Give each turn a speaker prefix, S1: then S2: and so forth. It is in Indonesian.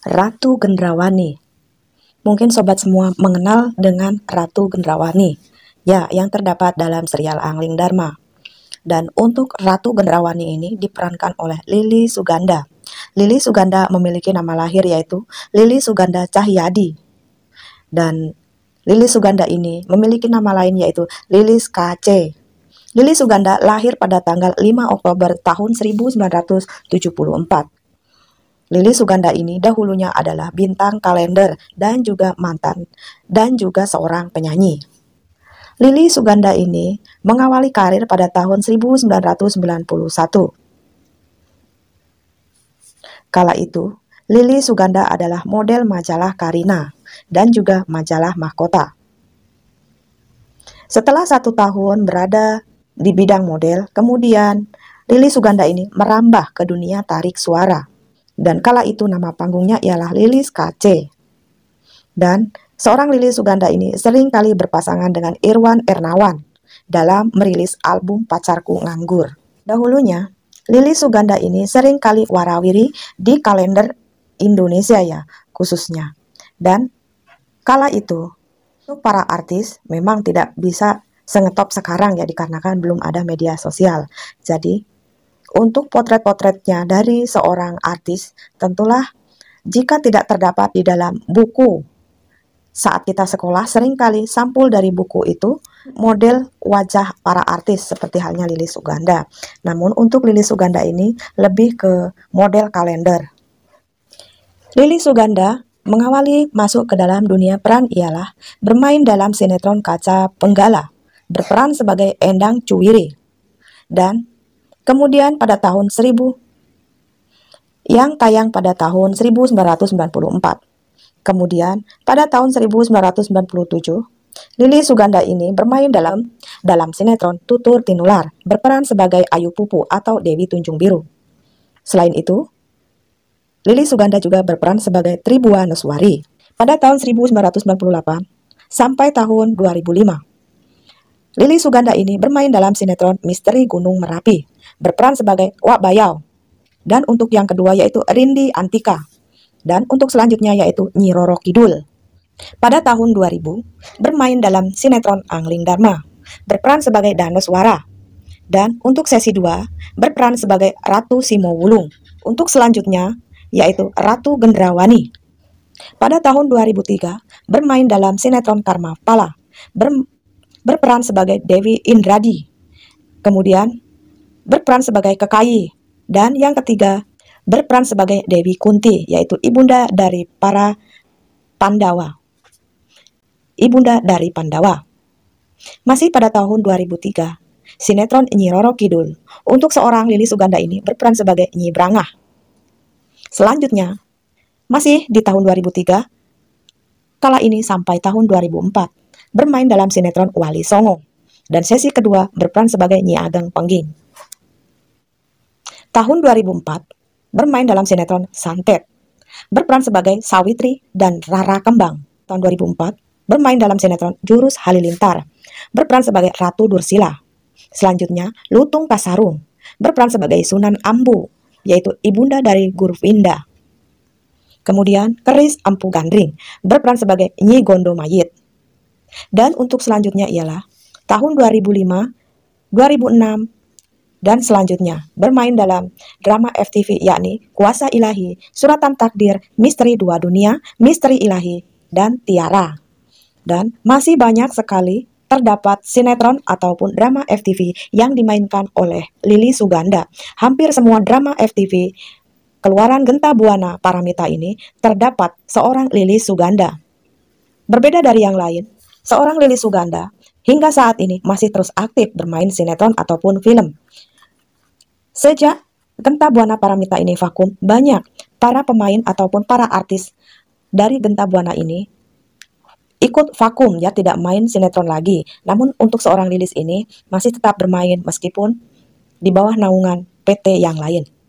S1: Ratu Gendrawani. Mungkin sobat semua mengenal dengan Ratu Gendrawani, ya yang terdapat dalam serial Angling Dharma. Dan untuk Ratu Gendrawani ini diperankan oleh Lili Suganda. Lili Suganda memiliki nama lahir yaitu Lili Suganda Cahyadi. Dan Lili Suganda ini memiliki nama lain yaitu Lilis KC. Lili Suganda lahir pada tanggal 5 Oktober tahun 1974 Lili Suganda ini dahulunya adalah bintang kalender dan juga mantan dan juga seorang penyanyi. Lili Suganda ini mengawali karir pada tahun 1991. Kala itu, Lili Suganda adalah model majalah Karina dan juga majalah Mahkota. Setelah satu tahun berada di bidang model, kemudian Lili Suganda ini merambah ke dunia tarik suara dan kala itu nama panggungnya ialah Lilis KC. Dan seorang Lilis Suganda ini sering kali berpasangan dengan Irwan Ernawan dalam merilis album Pacarku Nganggur. Dahulunya, Lilis Suganda ini sering kali warawiri di kalender Indonesia ya, khususnya. Dan kala itu, para artis memang tidak bisa sengetop sekarang ya dikarenakan belum ada media sosial. Jadi untuk potret-potretnya dari seorang artis, tentulah jika tidak terdapat di dalam buku. Saat kita sekolah, seringkali sampul dari buku itu model wajah para artis seperti halnya Lili Suganda. Namun untuk Lili Suganda ini lebih ke model kalender. Lili Suganda mengawali masuk ke dalam dunia peran ialah bermain dalam sinetron kaca penggala, berperan sebagai Endang Cuwiri, dan Kemudian pada tahun 1000 yang tayang pada tahun 1994. Kemudian pada tahun 1997, Lili Suganda ini bermain dalam dalam sinetron Tutur Tinular, berperan sebagai Ayu Pupu atau Dewi Tunjung Biru. Selain itu, Lili Suganda juga berperan sebagai Tribuan Neswari pada tahun 1998 sampai tahun 2005. Lili Suganda ini bermain dalam sinetron Misteri Gunung Merapi, berperan sebagai Wak Bayau. Dan untuk yang kedua yaitu Rindi Antika. Dan untuk selanjutnya yaitu Nyi Roro Kidul. Pada tahun 2000, bermain dalam sinetron Angling Dharma, berperan sebagai Danuswara. Dan untuk sesi 2, berperan sebagai Ratu Simowulung. Untuk selanjutnya, yaitu Ratu Gendrawani. Pada tahun 2003, bermain dalam sinetron Karma Pala, ber berperan sebagai Dewi Indradi, kemudian berperan sebagai Kekayi, dan yang ketiga berperan sebagai Dewi Kunti, yaitu ibunda dari para Pandawa. Ibunda dari Pandawa. Masih pada tahun 2003, sinetron Nyi Roro Kidul untuk seorang Lili Suganda ini berperan sebagai Nyi Brangah. Selanjutnya, masih di tahun 2003, kala ini sampai tahun 2004, bermain dalam sinetron Wali Songo, dan sesi kedua berperan sebagai Nyi Ageng Pengging. Tahun 2004, bermain dalam sinetron Santet, berperan sebagai Sawitri dan Rara Kembang. Tahun 2004, bermain dalam sinetron Jurus Halilintar, berperan sebagai Ratu Dursila. Selanjutnya, Lutung Pasarung, berperan sebagai Sunan Ambu, yaitu ibunda dari guru vinda Kemudian Keris Ampu Gandring berperan sebagai Nyi Gondo Mayit. Dan untuk selanjutnya ialah tahun 2005, 2006, dan selanjutnya bermain dalam drama FTV yakni Kuasa Ilahi, Suratan Takdir, Misteri Dua Dunia, Misteri Ilahi, dan Tiara. Dan masih banyak sekali terdapat sinetron ataupun drama FTV yang dimainkan oleh Lili Suganda. Hampir semua drama FTV keluaran Genta Buana Paramita ini terdapat seorang Lili Suganda. Berbeda dari yang lain, seorang Lili Suganda, hingga saat ini masih terus aktif bermain sinetron ataupun film. Sejak Genta Buana Paramita ini vakum, banyak para pemain ataupun para artis dari Genta Buana ini ikut vakum ya tidak main sinetron lagi. Namun untuk seorang Lilis ini masih tetap bermain meskipun di bawah naungan PT yang lain.